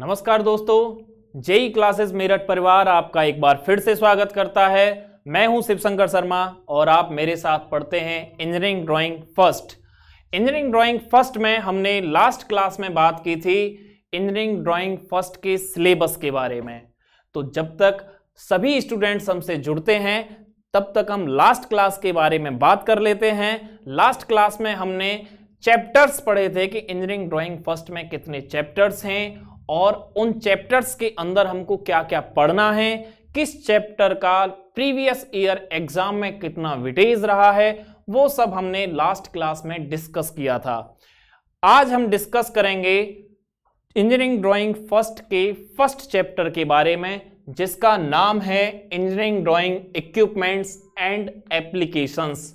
नमस्कार दोस्तों JEE classes Meerut परिवार आपका एक बार फिर से स्वागत करता है मैं हूं शिवशंकर शर्मा और आप मेरे साथ पढ़ते हैं engineering drawing first engineering drawing first में हमने लास्ट क्लास में बात की थी इंजीनियरिंग ड्राइंग फर्स्ट के सिलेबस के बारे में तो जब तक सभी स्टूडेंट्स हमसे जुड़ते हैं तब तक हम लास्ट क्लास के बारे में बात कर लेते हैं लास्ट क्लास में हमने चैप्टर्स पढ़े थे कि इंजीनियरिंग ड्राइंग फर्स्ट में कितने चैप्टर्स हैं और उन चैप्टर्स के अंदर हमको क्या क्या पढ़ना है किस चैप्टर का प्रीवियस ईयर एग्जाम में कितना विटेज रहा है वो सब हमने लास्ट क्लास में डिस्कस किया था आज हम डिस्कस करेंगे इंजीनियरिंग ड्राइंग फर्स्ट के फर्स्ट चैप्टर के बारे में जिसका नाम है engineering drawing equipments and applications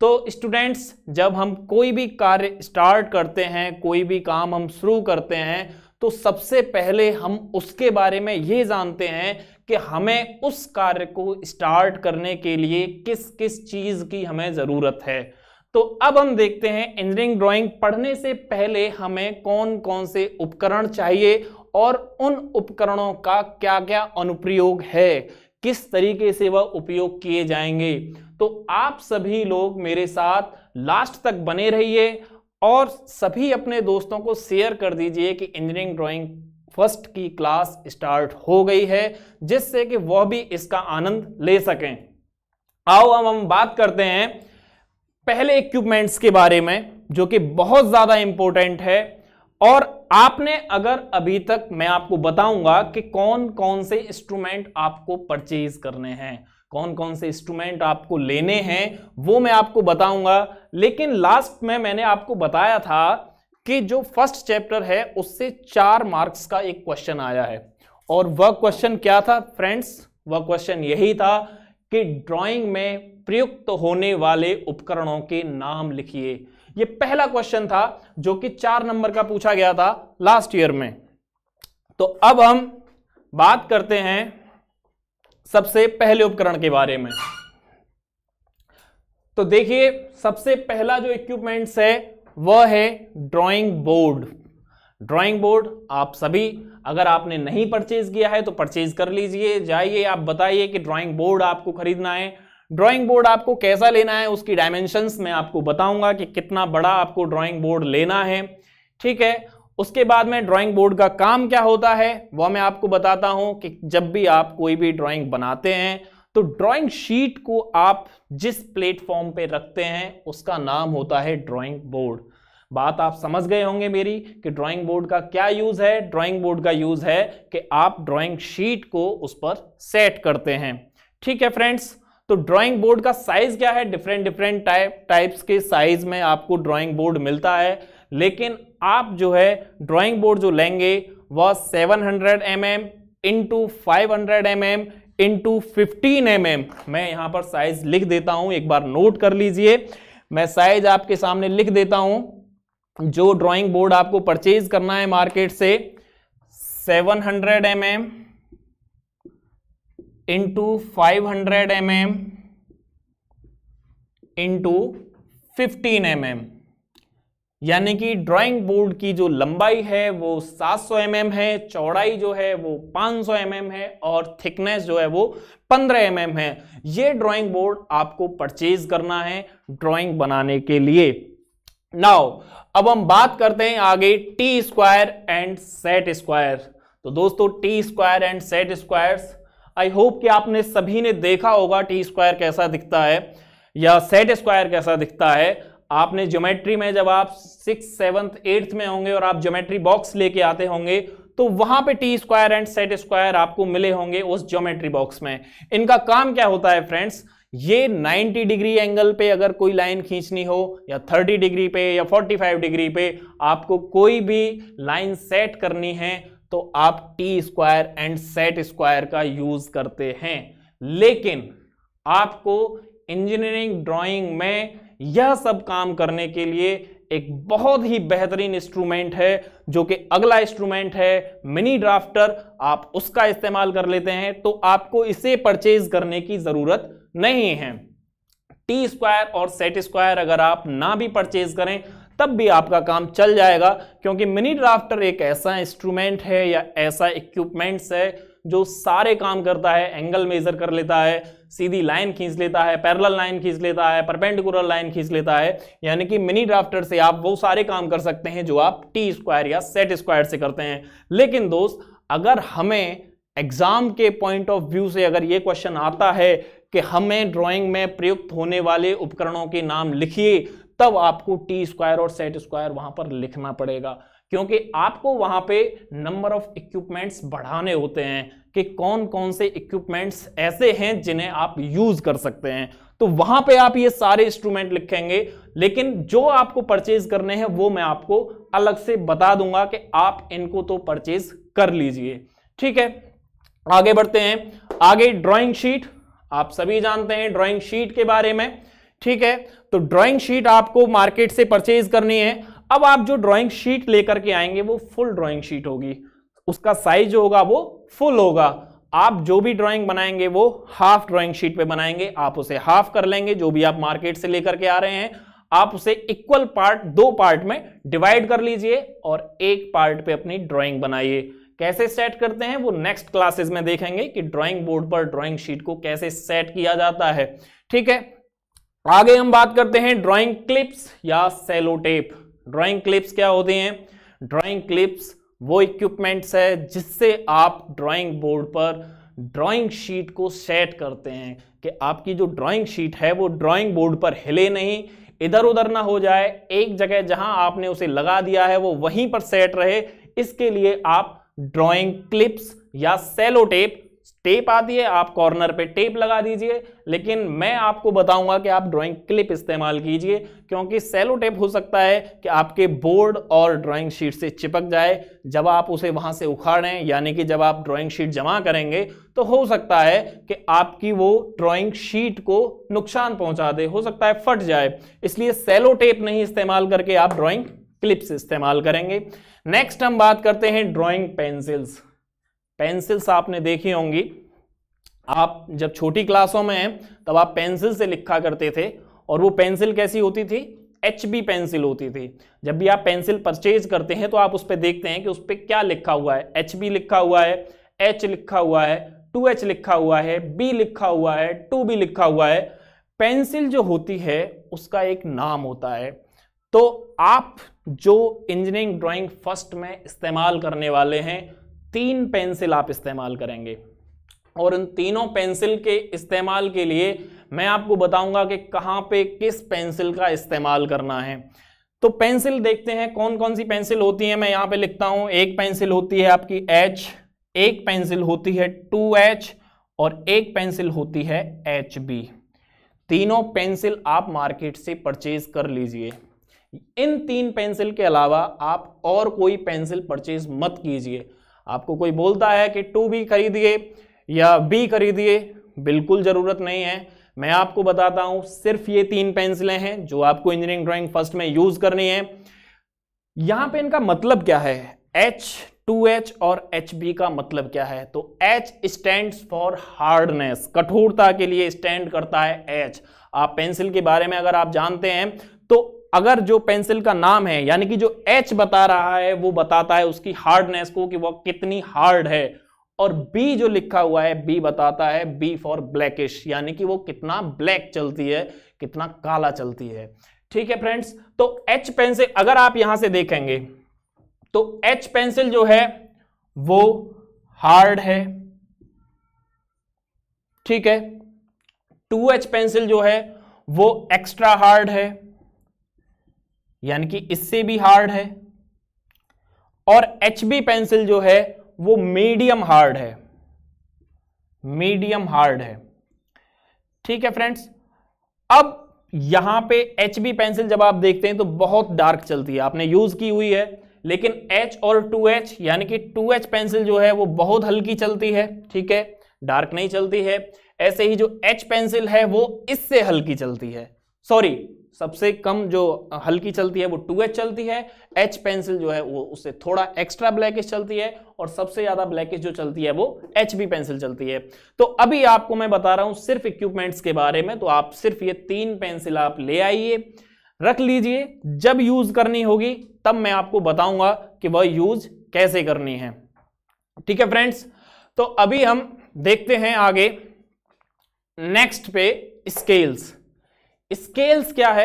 तो स्टूडेंट्स जब हम कोई भी कार्य स्टार्ट करते हैं कोई भी काम हम शुरू करते हैं तो सबसे पहले हम उसके बारे में ये जानते हैं कि हमें उस कार्य को स्टार्ट करने के लिए किस किस चीज़ की हमें ज़रूरत है तो अब हम देखते हैं इंजीनियरिंग ड्राइंग पढ़ने से पहले हमें कौन कौन से उपकरण चाहिए और उन उपकरणों का क्या क्या अनुप्रयोग है किस तरीके से वह उपयोग किए जाएंगे तो आप सभी लोग मेरे साथ लास्ट तक बने रहिए और सभी अपने दोस्तों को शेयर कर दीजिए कि इंजीनियरिंग ड्राइंग फर्स्ट की क्लास स्टार्ट हो गई है जिससे कि वह भी इसका आनंद ले सकें आओ अब हम बात करते हैं पहले इक्विपमेंट्स के बारे में जो कि बहुत ज़्यादा इंपॉर्टेंट है और आपने अगर अभी तक मैं आपको बताऊंगा कि कौन कौन से इंस्ट्रूमेंट आपको परचेज करने हैं कौन कौन से इंस्ट्रूमेंट आपको लेने हैं वो मैं आपको बताऊंगा लेकिन लास्ट में मैंने आपको बताया था कि जो फर्स्ट चैप्टर है उससे चार मार्क्स का एक क्वेश्चन आया है और वह क्वेश्चन क्या था फ्रेंड्स वह क्वेश्चन यही था कि ड्राइंग में प्रयुक्त होने वाले उपकरणों के नाम लिखिए यह पहला क्वेश्चन था जो कि चार नंबर का पूछा गया था लास्ट ईयर में तो अब हम बात करते हैं सबसे पहले उपकरण के बारे में तो देखिए सबसे पहला जो इक्विपमेंट्स है वह है ड्राइंग बोर्ड ड्राइंग बोर्ड आप सभी अगर आपने नहीं परचेज किया है तो परचेज कर लीजिए जाइए आप बताइए कि ड्राइंग बोर्ड आपको खरीदना है ड्राइंग बोर्ड आपको कैसा लेना है उसकी डायमेंशंस मैं आपको बताऊंगा कि कितना बड़ा आपको ड्राइंग बोर्ड लेना है ठीक है उसके बाद में ड्राइंग बोर्ड का काम क्या होता है वह मैं आपको बताता हूं कि जब भी आप कोई भी ड्राइंग बनाते हैं तो ड्राइंग शीट को आप जिस प्लेटफॉर्म पे रखते हैं उसका नाम होता है ड्राइंग बोर्ड बात आप समझ गए होंगे मेरी कि ड्राइंग बोर्ड का क्या यूज़ है ड्राइंग बोर्ड का यूज़ है कि आप ड्राइंग शीट को उस पर सेट करते हैं ठीक है फ्रेंड्स तो ड्राइंग बोर्ड का साइज क्या है डिफरेंट डिफरेंट टाइप टाइप्स के साइज में आपको ड्राइंग बोर्ड मिलता है लेकिन आप जो है ड्राइंग बोर्ड जो लेंगे वह 700 hundred m m into five hundred m m into fifteen m m मैं यहां पर साइज लिख देता हूं एक बार नोट कर लीजिए मैं साइज आपके सामने लिख देता हूं जो ड्राइंग बोर्ड आपको परचेज करना है मार्केट से 700 hundred m m into five hundred m m into fifteen m m यानी कि ड्राइंग बोर्ड की जो लंबाई है वो 700 सौ mm है चौड़ाई जो है वो 500 सौ mm है और थिकनेस जो है वो 15 mm है ये ड्राइंग बोर्ड आपको परचेज करना है ड्राइंग बनाने के लिए नाउ अब हम बात करते हैं आगे T square and set square तो दोस्तों T square and set square I hope कि आपने सभी ने देखा होगा टी स्क्वायर कैसा दिखता है या सेट स्क्वायर कैसा दिखता है आपने ज्योमेट्री में जब आप सिक्स सेवंथ एट्थ में होंगे और आप ज्योमेट्री बॉक्स लेके आते होंगे तो वहां पे T square and set square आपको मिले होंगे उस ज्योमेट्री बॉक्स में इनका काम क्या होता है फ्रेंड्स ये 90 डिग्री एंगल पे अगर कोई लाइन खींचनी हो या 30 डिग्री पे या 45 डिग्री पे आपको कोई भी लाइन सेट करनी है तो आप T square and set square का यूज करते हैं लेकिन आपको इंजीनियरिंग ड्राइंग में यह सब काम करने के लिए एक बहुत ही बेहतरीन इंस्ट्रूमेंट है जो कि अगला इंस्ट्रूमेंट है मिनी ड्राफ्टर आप उसका इस्तेमाल कर लेते हैं तो आपको इसे परचेज करने की ज़रूरत नहीं है टी स्क्वायर और सेट स्क्वायर अगर आप ना भी परचेज करें तब भी आपका काम चल जाएगा क्योंकि मिनी ड्राफ्टर एक ऐसा इंस्ट्रूमेंट है या ऐसा इक्विपमेंट्स है जो सारे काम करता है एंगल मेजर कर लेता है सीधी लाइन खींच लेता है पैरल लाइन खींच लेता है परपेंडिकुलर लाइन खींच लेता है यानी कि मिनी ड्राफ्टर से आप वो सारे काम कर सकते हैं जो आप टी स्क्वायर या सेट स्क्वायर से करते हैं लेकिन दोस्त अगर हमें एग्जाम के पॉइंट ऑफ व्यू से अगर ये क्वेश्चन आता है कि हमें ड्राइंग में प्रयुक्त होने वाले उपकरणों के नाम लिखिए तब आपको टी स्क्वायर और सेट स्क्वायर वहां पर लिखना पड़ेगा क्योंकि आपको वहां पे नंबर ऑफ इक्विपमेंट्स बढ़ाने होते हैं कि कौन कौन से इक्विपमेंट्स ऐसे हैं जिन्हें आप यूज कर सकते हैं तो वहां पे आप ये सारे इंस्ट्रूमेंट लिखेंगे लेकिन जो आपको परचेज करने हैं वो मैं आपको अलग से बता दूंगा कि आप इनको तो परचेज कर लीजिए ठीक है आगे बढ़ते हैं आगे ड्रॉइंग शीट आप सभी जानते हैं ड्रॉइंग शीट के बारे में ठीक है तो ड्राइंग शीट आपको मार्केट से परचेज करनी है अब आप जो ड्राइंग शीट लेकर के आएंगे वो फुल ड्राइंग शीट होगी उसका साइज जो होगा वो फुल होगा आप जो भी ड्राइंग बनाएंगे वो हाफ ड्राइंग शीट पे बनाएंगे आप उसे हाफ कर लेंगे जो भी आप मार्केट से लेकर के आ रहे हैं आप उसे इक्वल पार्ट दो पार्ट में डिवाइड कर लीजिए और एक पार्ट पे अपनी ड्राइंग बनाइए कैसे सेट करते हैं वो नेक्स्ट क्लासेस में देखेंगे कि ड्राइंग बोर्ड पर ड्राइंग शीट को कैसे सेट किया जाता है ठीक है आगे हम बात करते हैं ड्राइंग क्लिप्स या सेलो टेप ड्राइंग क्लिप्स क्या होते हैं ड्राइंग क्लिप्स वो इक्विपमेंट्स है जिससे आप ड्राइंग बोर्ड पर ड्राइंग शीट को सेट करते हैं कि आपकी जो ड्राइंग शीट है वो ड्राइंग बोर्ड पर हिले नहीं इधर उधर ना हो जाए एक जगह जहां आपने उसे लगा दिया है वो वहीं पर सेट रहे इसके लिए आप ड्राइंग क्लिप्स या सेलो टेप टेप आती है आप कॉर्नर पे टेप लगा दीजिए लेकिन मैं आपको बताऊंगा कि आप ड्राइंग क्लिप इस्तेमाल कीजिए क्योंकि सेलो टेप हो सकता है कि आपके बोर्ड और ड्राइंग शीट से चिपक जाए जब आप उसे वहां से उखाड़ें यानी कि जब आप ड्राइंग शीट जमा करेंगे तो हो सकता है कि आपकी वो ड्राइंग शीट को नुकसान पहुंचा दे हो सकता है फट जाए इसलिए सेलो टेप नहीं इस्तेमाल करके आप ड्रॉइंग क्लिप्स इस्तेमाल करेंगे नेक्स्ट हम बात करते हैं ड्रॉइंग पेंसिल्स पेंसिल्स आपने देखी होंगी आप जब छोटी क्लासों में हैं तब आप पेंसिल से लिखा करते थे और वो पेंसिल कैसी होती थी एच बी पेंसिल होती थी जब भी आप पेंसिल परचेज करते हैं तो आप उस पर देखते हैं कि उस पर क्या लिखा हुआ है एच बी लिखा हुआ है एच लिखा हुआ है टू एच लिखा हुआ है बी लिखा हुआ है टू बी लिखा हुआ है पेंसिल जो होती है उसका एक नाम होता है तो आप जो इंजीनियरिंग ड्राइंग फर्स्ट में इस्तेमाल करने वाले हैं तीन पेंसिल आप इस्तेमाल करेंगे और इन तीनों पेंसिल के इस्तेमाल के लिए मैं आपको बताऊंगा कि कहाँ पे किस पेंसिल का इस्तेमाल करना है तो पेंसिल देखते हैं कौन कौन सी पेंसिल होती है मैं यहाँ पे लिखता हूं एक पेंसिल होती है आपकी एच एक पेंसिल होती है टू एच और एक पेंसिल होती है एच बी तीनों पेंसिल आप मार्केट से परचेज कर लीजिए इन तीन पेंसिल के अलावा आप और कोई पेंसिल परचेज मत कीजिए आपको कोई बोलता है कि टू बी खरीदिए या बी खरीदिए बिल्कुल ज़रूरत नहीं है मैं आपको बताता हूँ सिर्फ ये तीन पेंसिलें हैं जो आपको इंजीनियरिंग ड्राइंग फर्स्ट में यूज़ करनी है यहाँ पे इनका मतलब क्या है एच टू एच और एच बी का मतलब क्या है तो एच स्टैंड फॉर हार्डनेस कठोरता के लिए स्टैंड करता है एच आप पेंसिल के बारे में अगर आप जानते हैं तो अगर जो पेंसिल का नाम है यानी कि जो एच बता रहा है वो बताता है उसकी हार्डनेस को कि वह कितनी हार्ड है और बी जो लिखा हुआ है बी बताता है बी फॉर ब्लैकिश यानी कि वो कितना ब्लैक चलती है कितना काला चलती है ठीक है फ्रेंड्स तो एच पेंसिल अगर आप यहां से देखेंगे तो एच पेंसिल जो है वो हार्ड है ठीक है टू एच पेंसिल जो है वो एक्स्ट्रा हार्ड है यानी कि इससे भी हार्ड है और एच बी पेंसिल जो है वो मीडियम हार्ड है मीडियम हार्ड है ठीक है फ्रेंड्स अब यहां पे एच बी पेंसिल जब आप देखते हैं तो बहुत डार्क चलती है आपने यूज की हुई है लेकिन एच और टू एच यानी कि टू एच पेंसिल जो है वो बहुत हल्की चलती है ठीक है डार्क नहीं चलती है ऐसे ही जो एच पेंसिल है वो इससे हल्की चलती है सॉरी सबसे कम जो हल्की चलती है वो 2H चलती है H पेंसिल जो है वो उससे थोड़ा एक्स्ट्रा ब्लैकिश चलती है और सबसे ज्यादा ब्लैकिश जो चलती है वो एच बी पेंसिल चलती है तो अभी आपको मैं बता रहा हूं सिर्फ इक्विपमेंट्स के बारे में तो आप सिर्फ ये तीन पेंसिल आप ले आइए रख लीजिए जब यूज करनी होगी तब मैं आपको बताऊंगा कि वह यूज कैसे करनी है ठीक है फ्रेंड्स तो अभी हम देखते हैं आगे नेक्स्ट पे स्केल्स स्केल्स क्या है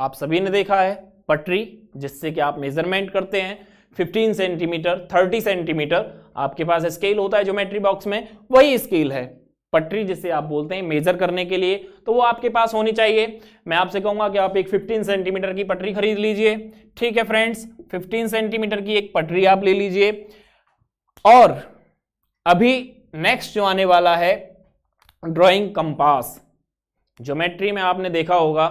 आप सभी ने देखा है पटरी जिससे कि आप मेजरमेंट करते हैं 15 सेंटीमीटर 30 सेंटीमीटर आपके पास स्केल होता है ज्योमेट्री बॉक्स में वही स्केल है पटरी जिसे आप बोलते हैं मेजर करने के लिए तो वो आपके पास होनी चाहिए मैं आपसे कहूंगा कि आप एक 15 सेंटीमीटर की पटरी खरीद लीजिए ठीक है फ्रेंड्स 15 सेंटीमीटर की एक पटरी आप ले लीजिए और अभी नेक्स्ट जो आने वाला है ड्राइंग कंपास ज्योमेट्री में आपने देखा होगा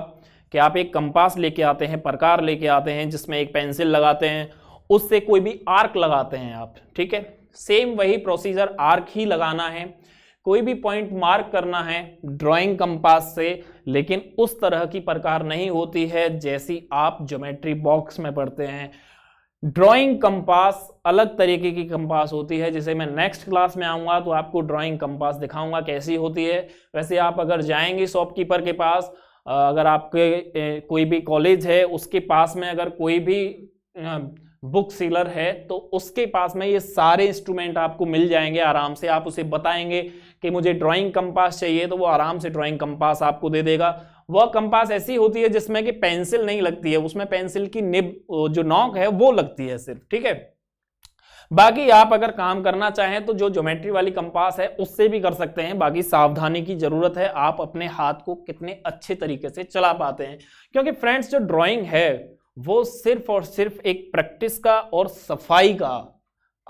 कि आप एक कंपास लेके आते हैं प्रकार लेके आते हैं जिसमें एक पेंसिल लगाते हैं उससे कोई भी आर्क लगाते हैं आप ठीक है सेम वही प्रोसीजर आर्क ही लगाना है कोई भी पॉइंट मार्क करना है ड्राइंग कंपास से लेकिन उस तरह की प्रकार नहीं होती है जैसी आप ज्योमेट्री बॉक्स में पढ़ते हैं ड्राइंग कंपास अलग तरीके की कंपास होती है जिसे मैं नेक्स्ट क्लास में आऊँगा तो आपको ड्राइंग कंपास दिखाऊंगा कैसी होती है वैसे आप अगर जाएंगे शॉपकीपर के पास अगर आपके कोई भी कॉलेज है उसके पास में अगर कोई भी बुक सीलर है तो उसके पास में ये सारे इंस्ट्रूमेंट आपको मिल जाएंगे आराम से आप उसे बताएंगे कि मुझे ड्राइंग कंपास चाहिए तो वो आराम से ड्राइंग कंपास आपको दे देगा वह कंपास ऐसी होती है जिसमें कि पेंसिल नहीं लगती है उसमें पेंसिल की निब जो नॉक है वो लगती है सिर्फ ठीक है बाकी आप अगर काम करना चाहें तो जो ज्योमेट्री वाली कंपास है उससे भी कर सकते हैं बाकी सावधानी की जरूरत है आप अपने हाथ को कितने अच्छे तरीके से चला पाते हैं क्योंकि फ्रेंड्स जो ड्राइंग है वो सिर्फ और सिर्फ एक प्रैक्टिस का और सफाई का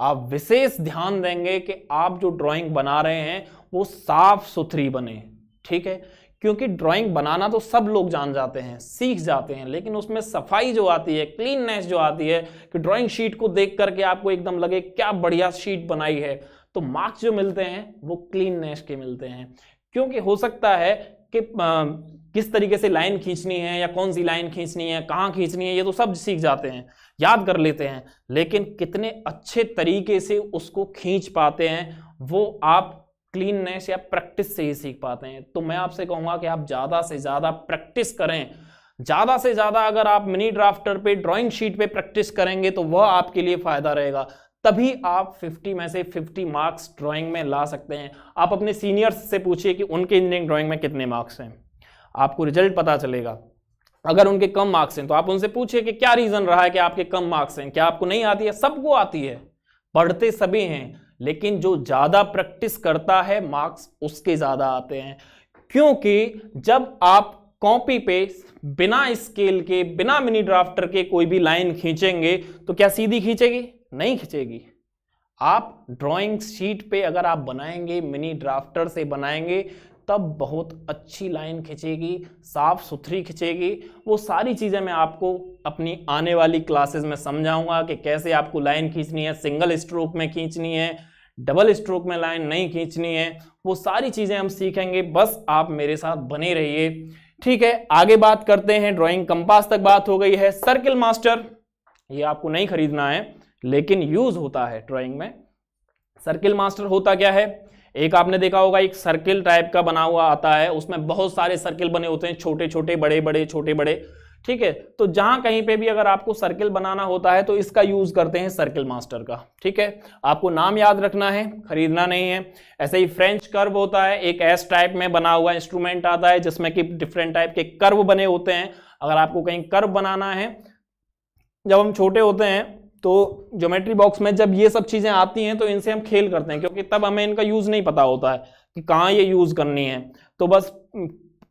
आप विशेष ध्यान देंगे कि आप जो ड्राइंग बना रहे हैं वो साफ सुथरी बने ठीक है क्योंकि ड्राइंग बनाना तो सब लोग जान जाते हैं सीख जाते हैं लेकिन उसमें सफाई जो आती है क्लीननेस जो आती है कि ड्राइंग शीट को देख करके आपको एकदम लगे क्या बढ़िया शीट बनाई है तो मार्क्स जो मिलते हैं वो क्लीननेस के मिलते हैं क्योंकि हो सकता है कि किस तरीके से लाइन खींचनी है या कौन सी लाइन खींचनी है कहाँ खींचनी है ये तो सब सीख जाते हैं याद कर लेते हैं लेकिन कितने अच्छे तरीके से उसको खींच पाते हैं वो आप क्लीननेस या प्रैक्टिस से ही सीख पाते हैं तो मैं आपसे कहूंगा कि आप ज़्यादा से ज़्यादा प्रैक्टिस करें ज़्यादा से ज़्यादा अगर आप मिनी ड्राफ्टर पे ड्राइंग शीट पे प्रैक्टिस करेंगे तो वह आपके लिए फ़ायदा रहेगा तभी आप 50 में से 50 मार्क्स ड्राइंग में ला सकते हैं आप अपने सीनियर्स से पूछिए कि उनके इंजीनियरिंग ड्राइंग में कितने मार्क्स हैं आपको रिजल्ट पता चलेगा अगर उनके कम मार्क्स हैं तो आप उनसे पूछिए कि क्या रीज़न रहा है कि आपके कम मार्क्स हैं क्या आपको नहीं आती है सबको आती है पढ़ते सभी हैं लेकिन जो ज़्यादा प्रैक्टिस करता है मार्क्स उसके ज़्यादा आते हैं क्योंकि जब आप कॉपी पे बिना स्केल के बिना मिनी ड्राफ्टर के कोई भी लाइन खींचेंगे तो क्या सीधी खींचेगी नहीं खींचेगी आप ड्राइंग शीट पे अगर आप बनाएंगे मिनी ड्राफ्टर से बनाएंगे तब बहुत अच्छी लाइन खिंचेगी साफ सुथरी खिंचेगी वो सारी चीज़ें मैं आपको अपनी आने वाली क्लासेस में समझाऊंगा कि कैसे आपको लाइन खींचनी है सिंगल स्ट्रोक में खींचनी है डबल स्ट्रोक में लाइन नहीं खींचनी है वो सारी चीज़ें हम सीखेंगे बस आप मेरे साथ बने रहिए ठीक है आगे बात करते हैं ड्राइंग कंपास तक बात हो गई है सर्किल मास्टर ये आपको नहीं खरीदना है लेकिन यूज होता है ड्राइंग में सर्किल मास्टर होता क्या है एक आपने देखा होगा एक सर्किल टाइप का बना हुआ आता है उसमें बहुत सारे सर्किल बने होते हैं छोटे छोटे बड़े बड़े छोटे बड़े ठीक है तो जहां कहीं पे भी अगर आपको सर्किल बनाना होता है तो इसका यूज करते हैं सर्किल मास्टर का ठीक है आपको नाम याद रखना है खरीदना नहीं है ऐसे ही फ्रेंच कर्व होता है एक एस टाइप में बना हुआ इंस्ट्रूमेंट आता है जिसमें कि डिफरेंट टाइप के कर्व बने होते हैं अगर आपको कहीं कर्व बनाना है जब हम छोटे होते हैं तो ज्योमेट्री बॉक्स में जब ये सब चीज़ें आती हैं तो इनसे हम खेल करते हैं क्योंकि तब हमें इनका यूज़ नहीं पता होता है कि कहाँ ये यूज़ करनी है तो बस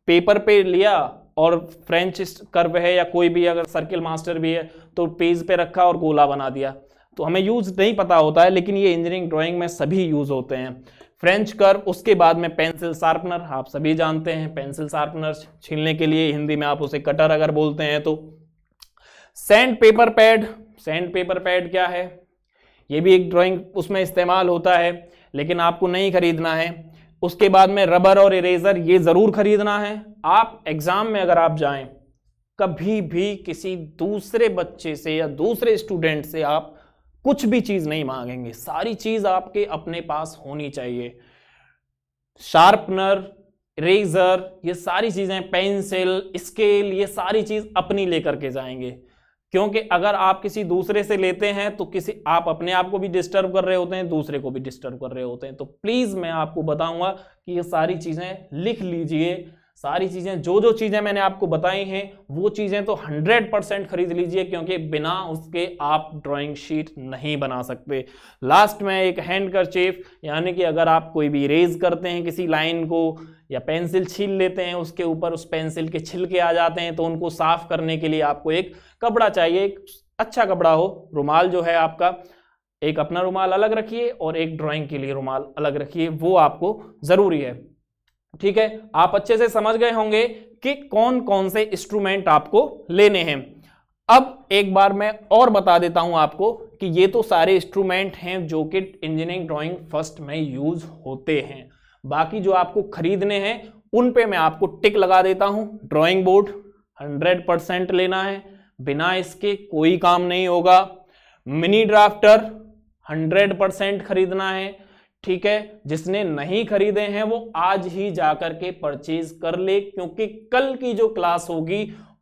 पेपर पे लिया और फ्रेंच कर्व है या कोई भी अगर सर्किल मास्टर भी है तो पेज पे रखा और गोला बना दिया तो हमें यूज़ नहीं पता होता है लेकिन ये इंजीनियरिंग ड्राइंग में सभी यूज़ होते हैं फ्रेंच कर्व उसके बाद में पेंसिल शार्पनर आप सभी जानते हैं पेंसिल शार्पनर छीलने के लिए हिंदी में आप उसे कटर अगर बोलते हैं तो sand paper pad sand paper pad क्या है ये भी एक ड्राइंग उसमें इस्तेमाल होता है लेकिन आपको नहीं खरीदना है उसके बाद में रबर और इरेजर ये ज़रूर खरीदना है आप एग्ज़ाम में अगर आप जाएं कभी भी किसी दूसरे बच्चे से या दूसरे स्टूडेंट से आप कुछ भी चीज़ नहीं मांगेंगे सारी चीज़ आपके अपने पास होनी चाहिए शार्पनर इरेजर ये सारी चीज़ें पेंसिल स्केल ये सारी चीज़ अपनी लेकर के जाएंगे क्योंकि अगर आप किसी दूसरे से लेते हैं तो किसी आप अपने आप को भी डिस्टर्ब कर रहे होते हैं दूसरे को भी डिस्टर्ब कर रहे होते हैं तो प्लीज़ मैं आपको बताऊंगा कि ये सारी चीज़ें लिख लीजिए सारी चीज़ें जो जो चीज़ें मैंने आपको बताई हैं वो चीज़ें तो 100 परसेंट खरीद लीजिए क्योंकि बिना उसके आप ड्राइंग शीट नहीं बना सकते लास्ट में एक हैंड करचेफ यानी कि अगर आप कोई भी रेज करते हैं किसी लाइन को या पेंसिल छील लेते हैं उसके ऊपर उस पेंसिल के छिलके आ जाते हैं तो उनको साफ़ करने के लिए आपको एक कपड़ा चाहिए एक अच्छा कपड़ा हो रुमाल जो है आपका एक अपना रुमाल अलग रखिए और एक ड्राइंग के लिए रुमाल अलग रखिए वो आपको ज़रूरी है ठीक है आप अच्छे से समझ गए होंगे कि कौन कौन से इंस्ट्रूमेंट आपको लेने हैं अब एक बार मैं और बता देता हूं आपको कि ये तो सारे इंस्ट्रूमेंट हैं जो कि इंजीनियरिंग ड्राइंग फर्स्ट में यूज होते हैं बाकी जो आपको खरीदने हैं उन पे मैं आपको टिक लगा देता हूं ड्राइंग बोर्ड 100 परसेंट लेना है बिना इसके कोई काम नहीं होगा मिनी ड्राफ्टर 100 परसेंट खरीदना है ठीक है जिसने नहीं खरीदे हैं वो आज ही जाकर के परचेज कर ले क्योंकि कल की जो क्लास होगी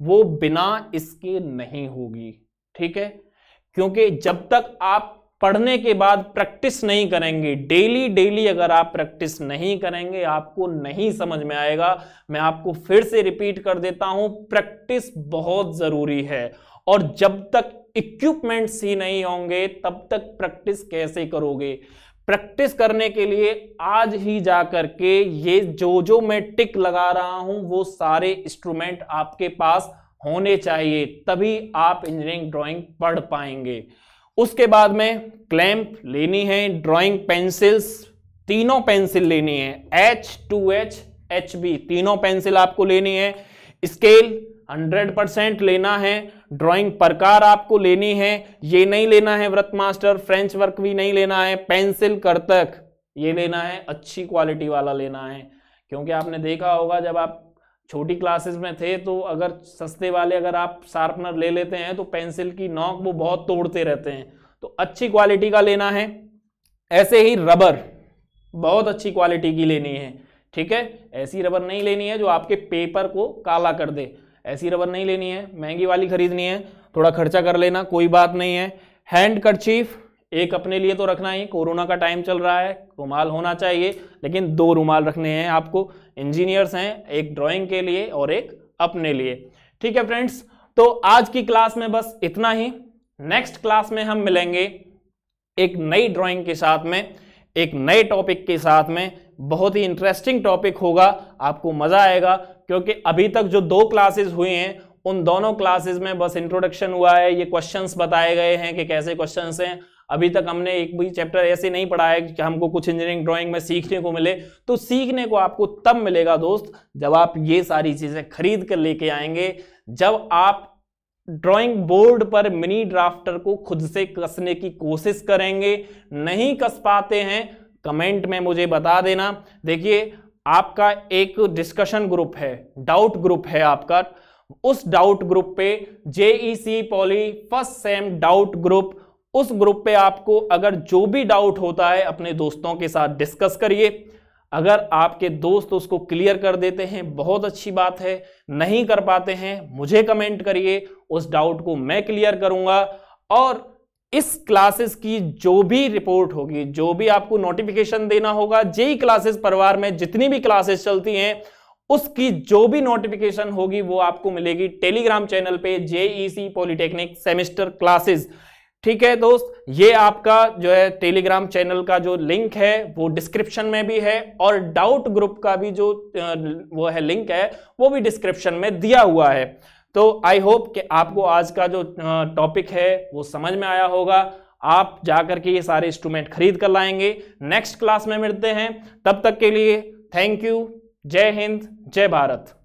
वो बिना इसके नहीं होगी ठीक है क्योंकि जब तक आप पढ़ने के बाद प्रैक्टिस नहीं करेंगे डेली डेली अगर आप प्रैक्टिस नहीं करेंगे आपको नहीं समझ में आएगा मैं आपको फिर से रिपीट कर देता हूं प्रैक्टिस बहुत ज़रूरी है और जब तक इक्विपमेंट्स ही नहीं होंगे तब तक प्रैक्टिस कैसे करोगे प्रैक्टिस करने के लिए आज ही जा करके ये जो जो मैं टिक लगा रहा हूं वो सारे इंस्ट्रूमेंट आपके पास होने चाहिए तभी आप इंजीनियरिंग ड्राइंग पढ़ पाएंगे उसके बाद में क्लैम्प लेनी है ड्राइंग पेंसिल्स तीनों पेंसिल लेनी है H two H H B तीनों पेंसिल आपको लेनी है स्केल हंड्रेड परसेंट लेना है ड्राइंग प्रकार आपको लेनी है ये नहीं लेना है व्रत मास्टर फ्रेंच वर्क भी नहीं लेना है पेंसिल कर तक ये लेना है अच्छी क्वालिटी वाला लेना है क्योंकि आपने देखा होगा जब आप छोटी क्लासेस में थे तो अगर सस्ते वाले अगर आप शार्पनर ले लेते हैं तो पेंसिल की नोक वो बहुत तोड़ते रहते हैं तो अच्छी क्वालिटी का लेना है ऐसे ही रबर बहुत अच्छी क्वालिटी की लेनी है ठीक है ऐसी रबर नहीं लेनी है जो आपके पेपर को काला कर दे ऐसी रबर नहीं लेनी है महंगी वाली खरीदनी है थोड़ा खर्चा कर लेना कोई बात नहीं है हैंड कटचीफ एक अपने लिए तो रखना ही कोरोना का टाइम चल रहा है रुमाल होना चाहिए लेकिन दो रुमाल रखने हैं आपको इंजीनियर्स हैं एक ड्राइंग के लिए और एक अपने लिए ठीक है फ्रेंड्स तो आज की क्लास में बस इतना ही नेक्स्ट क्लास में हम मिलेंगे एक नई ड्राइंग के साथ में एक नए टॉपिक के साथ में बहुत ही इंटरेस्टिंग टॉपिक होगा आपको मज़ा आएगा क्योंकि अभी तक जो दो क्लासेस हुए हैं उन दोनों क्लासेस में बस इंट्रोडक्शन हुआ है ये क्वेश्चंस बताए गए हैं कि कैसे क्वेश्चंस हैं अभी तक हमने एक भी चैप्टर ऐसे नहीं पढ़ा है कि हमको कुछ इंजीनियरिंग ड्राइंग में सीखने को मिले तो सीखने को आपको तब मिलेगा दोस्त जब आप ये सारी चीज़ें खरीद कर लेके आएंगे जब आप ड्राइंग बोर्ड पर मिनी ड्राफ्टर को खुद से कसने की कोशिश करेंगे नहीं कस पाते हैं कमेंट में मुझे बता देना देखिए आपका एक डिस्कशन ग्रुप है डाउट ग्रुप है आपका उस डाउट ग्रुप पे JEC poly first sem doubt group उस ग्रुप पे आपको अगर जो भी डाउट होता है अपने दोस्तों के साथ डिस्कस करिए अगर आपके दोस्त उसको क्लियर कर देते हैं बहुत अच्छी बात है नहीं कर पाते हैं मुझे कमेंट करिए उस डाउट को मैं क्लियर करूंगा और इस क्लासेस की जो भी रिपोर्ट होगी जो भी आपको नोटिफिकेशन देना होगा जेई क्लासेस परिवार में जितनी भी क्लासेस चलती हैं उसकी जो भी नोटिफिकेशन होगी वो आपको मिलेगी टेलीग्राम चैनल पे जेईसी पॉलिटेक्निक सेमेस्टर क्लासेस ठीक है दोस्त ये आपका जो है टेलीग्राम चैनल का जो लिंक है वो डिस्क्रिप्शन में भी है और डाउट ग्रुप का भी जो वो है लिंक है वो भी डिस्क्रिप्शन में दिया हुआ है तो आई होप कि आपको आज का जो टॉपिक है वो समझ में आया होगा आप जाकर के ये सारे इंस्ट्रूमेंट खरीद कर लाएंगे नेक्स्ट क्लास में मिलते हैं तब तक के लिए थैंक यू जय हिंद जय भारत